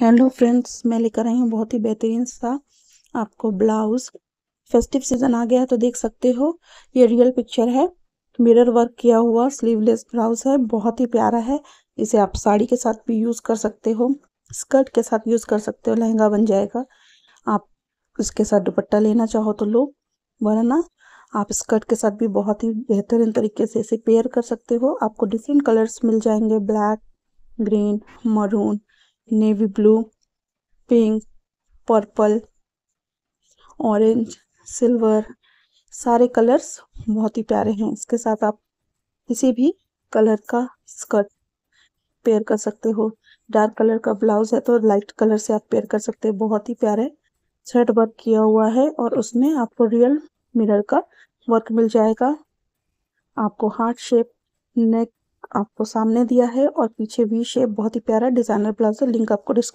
hello friends मैं लेकर आई हूँ बहुत ही बेहतरीन सा आपको ब्लाउज फेस्टिव सीजन आ गया है तो देख सकते हो ये रियल पिक्चर है मिरर वर्क किया हुआ स्लीवलेस ब्लाउज है बहुत ही प्यारा है इसे आप साड़ी के साथ भी यूज़ कर सकते हो स्कर्ट के साथ यूज़ कर सकते हो लहंगा बन जाएगा आप उसके साथ दुपट्टा लेना चाहो तो लो वरना आप स्कर्ट के साथ भी बहुत ही बेहतरीन तरीके से इसे पेयर कर सकते हो आपको डिफरेंट कलर्स मिल जाएंगे black green maroon navy blue pink purple orange silver सारे कलर्स बहुत ही प्यारे हैं इसके साथ आप किसी भी कलर का स्कर्ट पेयर कर सकते हो डार्क कलर का ब्लाउज है तो लाइट कलर से आप पेयर कर सकते हो बहुत ही प्यारे छठ वर्क किया हुआ है और उसमें आपको रियल मिरर का वर्क मिल जाएगा आपको हार्ट शेप नेक आपको सामने दिया है और पीछे वी शेप बहुत ही प्यारा डिजाइनर प्लाजो लिंक आपको डिस्क्रिप्शन